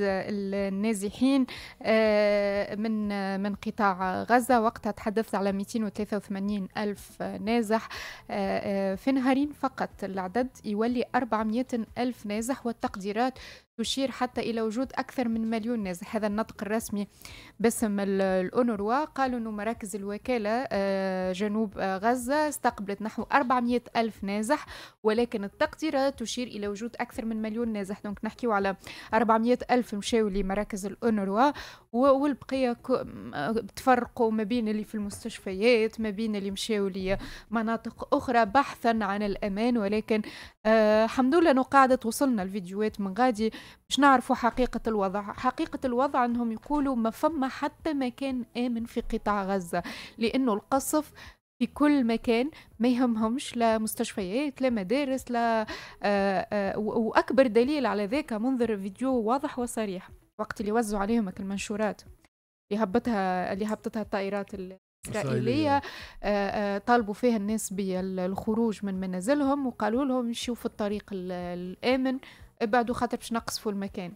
النازحين آه، من من قطاع غزة وقتها تحدثت على 283 ألف نازح آه، آه، في نهارين فقط العدد يولي 400 ألف نازح والتقديرات تشير حتى إلى وجود أكثر من مليون نازح هذا النطق الرسمي باسم الأونروا قالوا أن مراكز الوكالة آه، جنوب آه، غزة استقبلت نحو 400 ألف نازح ولكن التقديرات تشير إلى وجود أكثر من مليون نازح دونك نحكيو على 400 ألف مشاو لمراكز الأونروا والبقيه تفرقوا ما بين اللي في المستشفيات ما بين اللي مشاو لمناطق اخرى بحثا عن الامان ولكن آه، الحمد لله انه قاعده وصلنا الفيديوهات من غادي باش نعرفوا حقيقه الوضع حقيقه الوضع انهم يقولوا ما فما حتى مكان امن في قطاع غزه لانه القصف في كل مكان ما يهمهمش لا مستشفيات لا مدارس لا آآ آه، آآ آه، واكبر دليل على ذاك منظر فيديو واضح وصريح وقت اللي وزعوا عليهم المنشورات اللي هبتها اللي هبطتها الطائرات الإسرائيلية آه، آه، طالبوا فيها الناس بالخروج من منازلهم وقالوا لهم مشيوا في الطريق الآمن ابعدوا خاطر باش نقصفوا المكان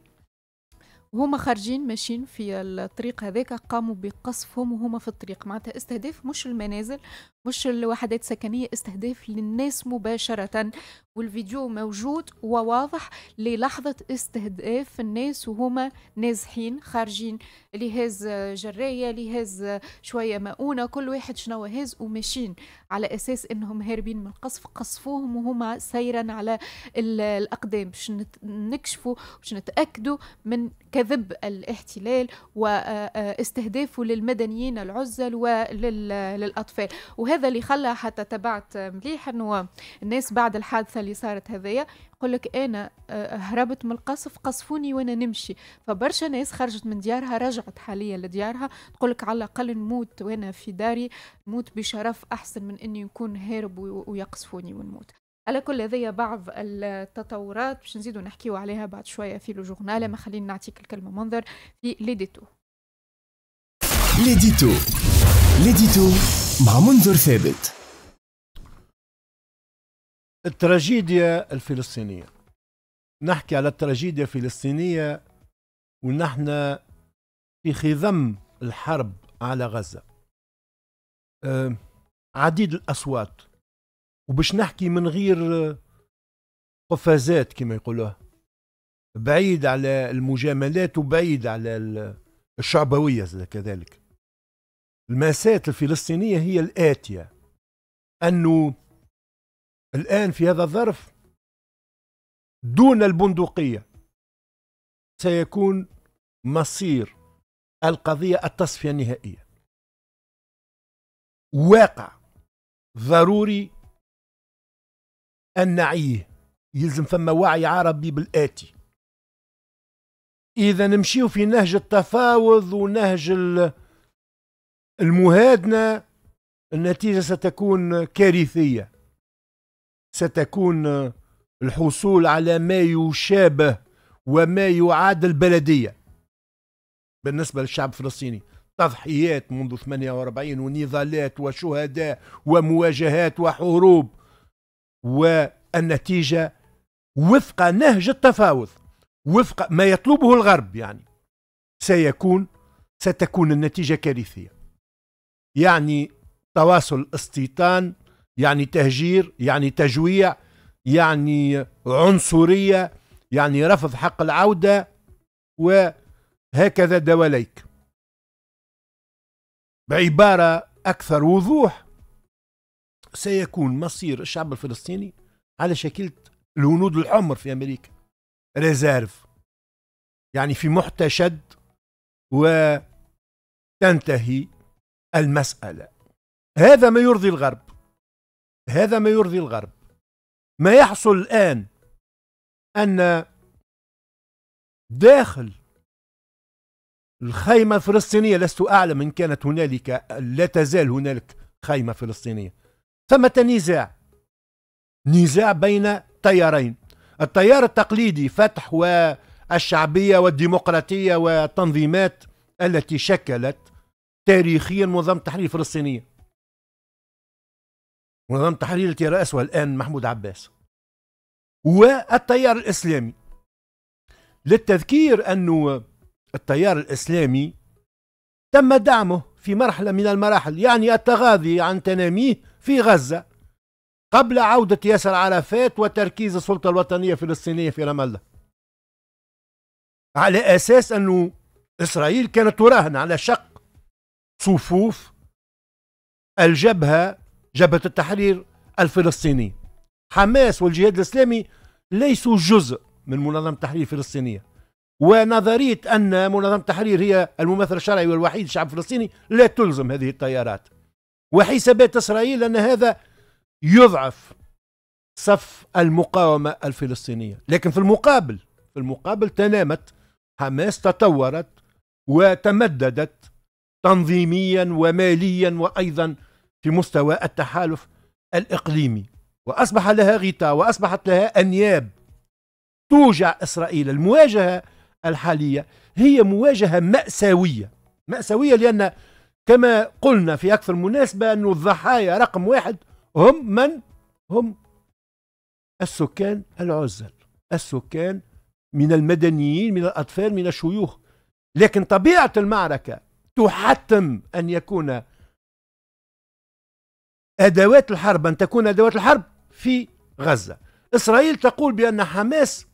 وهما خارجين ماشيين في الطريق هذاك قاموا بقصفهم وهما في الطريق معناتها استهداف مش المنازل مش الوحدات السكنية استهداف للناس مباشرة والفيديو موجود وواضح للحظة استهداف الناس وهما نازحين خارجين اللي هاز جراية اللي هاز شوية مؤونة كل واحد شنو هاز وماشيين على أساس أنهم هاربين من القصف قصفوهم وهما سيرا على الأقدام باش نكشفوا باش نتأكدوا من كذب الاحتلال واستهدافه للمدنيين العزل وللأطفال وهذا اللي خلى حتى تبعت مليح انه الناس بعد الحادثه اللي صارت هذيا يقول لك انا آه، هربت من القصف قصفوني وانا نمشي فبرشا ناس خرجت من ديارها رجعت حاليا لديارها تقول لك على الاقل نموت وانا في داري نموت بشرف احسن من اني نكون هارب ويقصفوني ونموت على كل هذه بعض التطورات باش نزيدو نحكيو عليها بعد شويه في لو جورنال ما خلينا نعطيك الكلمه منظر في ليديتو l'édito. l'édito مع منذر ثابت التراجيديا الفلسطينية نحكي على التراجيديا الفلسطينية ونحن في خضم الحرب على غزة أه عديد الأصوات وباش نحكي من غير قفازات كما يقولوها بعيد على المجاملات وبعيد على الشعبوية كذلك الماساة الفلسطينية هي الآتية أنه الآن في هذا الظرف دون البندقية سيكون مصير القضية التصفية النهائية واقع ضروري أن نعيه يلزم ثم وعي عربي بالآتي إذا نمشيو في نهج التفاوض ونهج ال المهادنة النتيجة ستكون كارثية ستكون الحصول على ما يشابه وما يعادل بلدية بالنسبة للشعب الفلسطيني تضحيات منذ 48 ونضالات وشهداء ومواجهات وحروب والنتيجة وفق نهج التفاوض وفق ما يطلبه الغرب يعني سيكون ستكون النتيجة كارثية يعني تواصل استيطان يعني تهجير يعني تجويع يعني عنصرية يعني رفض حق العودة وهكذا دواليك بعبارة أكثر وضوح سيكون مصير الشعب الفلسطيني على شكل الهنود الحمر في أمريكا ريزيرف يعني في محتشد وتنتهي المسألة هذا ما يرضي الغرب هذا ما يرضي الغرب ما يحصل الآن أن داخل الخيمة الفلسطينية لست أعلم إن كانت هنالك لا تزال هنالك خيمة فلسطينية ثمة نزاع نزاع بين تيارين التيار التقليدي فتح والشعبية والديمقراطية والتنظيمات التي شكلت تاريخيا منظمة التحرير الفلسطينية منظمة التحرير التي رأسها الآن محمود عباس والتيار الإسلامي للتذكير أنه التيار الإسلامي تم دعمه في مرحلة من المراحل يعني التغاضي عن تناميه في غزة قبل عودة ياسر عرفات وتركيز السلطة الوطنية الفلسطينية في رام الله على أساس أنه إسرائيل كانت تراهن على شق صفوف الجبهة جبهة التحرير الفلسطيني حماس والجهاد الإسلامي ليسوا جزء من منظمة التحرير الفلسطينية ونظرية أن منظمة التحرير هي الممثل الشرعي والوحيد للشعب الفلسطيني لا تلزم هذه التيارات وحسابات إسرائيل أن هذا يضعف صف المقاومة الفلسطينية لكن في المقابل في المقابل تنامت حماس تطورت وتمددت تنظيميا وماليا وأيضا في مستوى التحالف الإقليمي وأصبح لها غطاء وأصبحت لها أنياب توجع إسرائيل المواجهة الحالية هي مواجهة مأساوية مأساوية لأن كما قلنا في أكثر مناسبة أن الضحايا رقم واحد هم من؟ هم السكان العزل السكان من المدنيين من الأطفال من الشيوخ لكن طبيعة المعركة تحتم أن يكون أدوات الحرب أن تكون أدوات الحرب في غزة إسرائيل تقول بأن حماس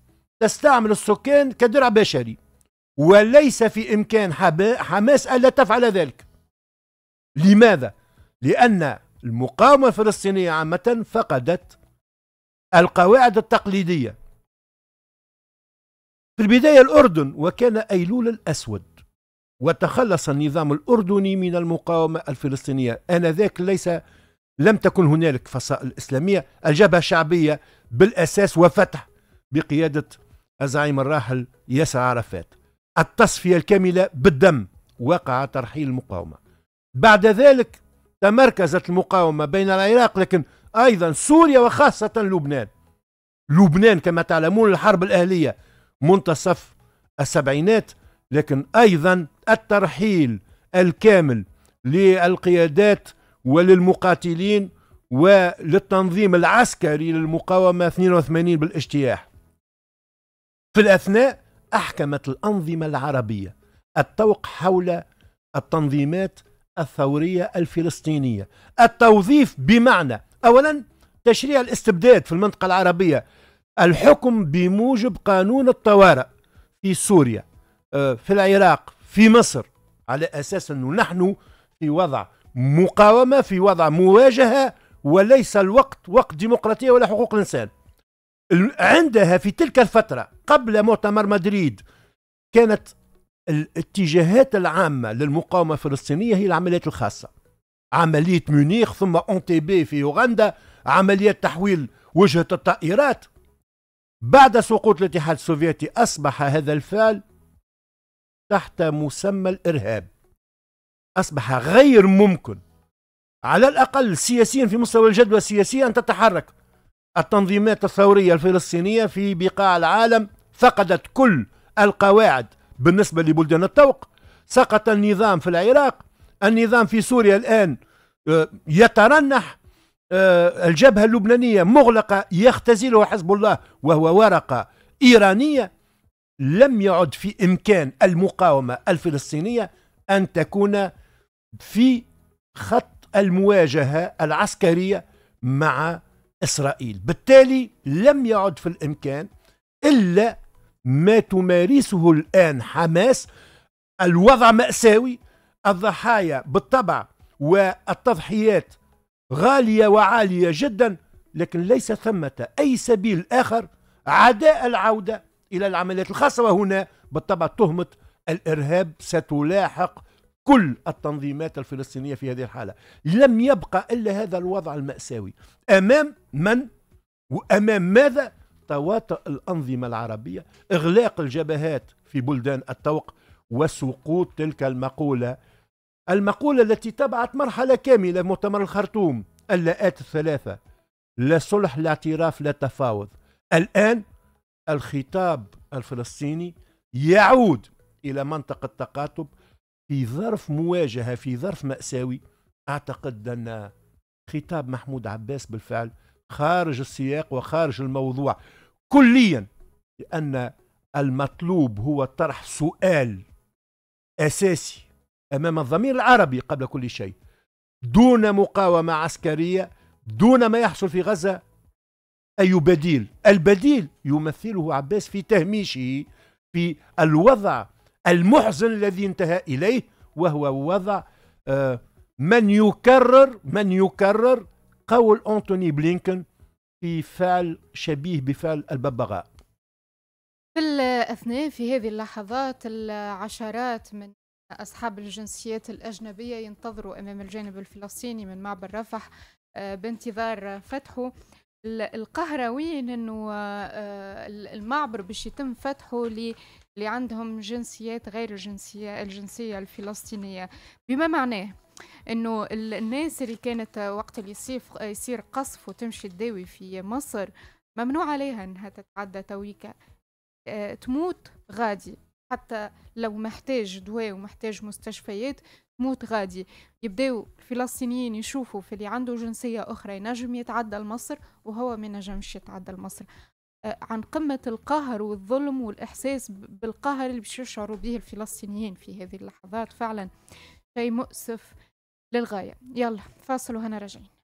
تستعمل السكان كدرع بشري وليس في إمكان حماس ألا تفعل ذلك لماذا؟ لأن المقاومة الفلسطينية عامة فقدت القواعد التقليدية في البداية الأردن وكان أيلول الأسود وتخلص النظام الأردني من المقاومة الفلسطينية آنذاك ليس لم تكن هنالك فصائل إسلامية الجبهة الشعبية بالأساس وفتح بقيادة الزعيم الراحل ياسر عرفات التصفية الكاملة بالدم وقع ترحيل المقاومة بعد ذلك تمركزت المقاومة بين العراق لكن أيضا سوريا وخاصة لبنان لبنان كما تعلمون الحرب الأهلية منتصف السبعينات لكن أيضا الترحيل الكامل للقيادات وللمقاتلين وللتنظيم العسكري للمقاومة 82 بالاجتياح في الأثناء أحكمت الأنظمة العربية الطوق حول التنظيمات الثورية الفلسطينية التوظيف بمعنى أولا تشريع الاستبداد في المنطقة العربية الحكم بموجب قانون الطوارئ في سوريا آه، في العراق في مصر على أساس أنه نحن في وضع مقاومة في وضع مواجهة وليس الوقت وقت ديمقراطية ولا حقوق الإنسان عندها في تلك الفترة قبل مؤتمر مدريد كانت الاتجاهات العامة للمقاومة الفلسطينية هي العمليات الخاصة عملية مونيخ ثم أونتيبي في أوغندا عملية تحويل وجهة الطائرات بعد سقوط الاتحاد السوفيتي أصبح هذا الفعل تحت مسمى الإرهاب أصبح غير ممكن على الأقل سياسيا في مستوى الجدوى السياسي أن تتحرك التنظيمات الثورية الفلسطينية في بقاع العالم فقدت كل القواعد بالنسبة لبلدان الطوق سقط النظام في العراق النظام في سوريا الآن آه، يترنح آه، الجبهة اللبنانية مغلقة يختزلها حزب الله وهو ورقة إيرانية لم يعد في إمكان المقاومة الفلسطينية أن تكون في خط المواجهة العسكرية مع إسرائيل بالتالي لم يعد في الإمكان إلا ما تمارسه الآن حماس الوضع مأساوي الضحايا بالطبع والتضحيات غالية وعالية جدا لكن ليس ثمة أي سبيل آخر عداء العودة إلى العمليات الخاصة وهنا بالطبع تهمة الإرهاب ستلاحق كل التنظيمات الفلسطينية في هذه الحالة لم يبقى إلا هذا الوضع المأساوي أمام من وأمام ماذا تواطؤ الأنظمة العربية إغلاق الجبهات في بلدان الطوق وسقوط تلك المقولة المقولة التي تبعت مرحلة كاملة مؤتمر الخرطوم اللاءات الثلاثة لا صلح لا اعتراف لا تفاوض الآن الخطاب الفلسطيني يعود الى منطقه التقاطب في ظرف مواجهه في ظرف ماساوي اعتقد ان خطاب محمود عباس بالفعل خارج السياق وخارج الموضوع كليا لان المطلوب هو طرح سؤال اساسي امام الضمير العربي قبل كل شيء دون مقاومه عسكريه دون ما يحصل في غزه أي بديل البديل يمثله عباس في تهميشه في الوضع المحزن الذي انتهى إليه وهو وضع آه، من يكرر من يكرر قول أنتوني بلينكن في فعل شبيه بفعل الببغاء في الأثناء في هذه اللحظات العشرات من أصحاب الجنسيات الأجنبية ينتظروا أمام الجانب الفلسطيني من معبر رفح آه، بانتظار فتحه القهرويين انه آه، المعبر باش يتم فتحه اللي عندهم جنسيات غير الجنسيه الجنسيه الفلسطينيه بما معناه انه الناس اللي كانت وقت اللي يصير قصف وتمشي تداوي في مصر ممنوع عليها انها تتعدى تويكا آه، تموت غادي حتى لو محتاج دواء ومحتاج مستشفيات موت غادي يبداو الفلسطينيين يشوفوا في اللي عنده جنسية أخرى ينجم يتعدى لمصر وهو ما نجمش يتعدى لمصر آه، عن قمة القهر والظلم والإحساس بالقهر اللي باش يشعروا به الفلسطينيين في هذه اللحظات فعلا شيء مؤسف للغاية يلا فاصل وهنا راجعين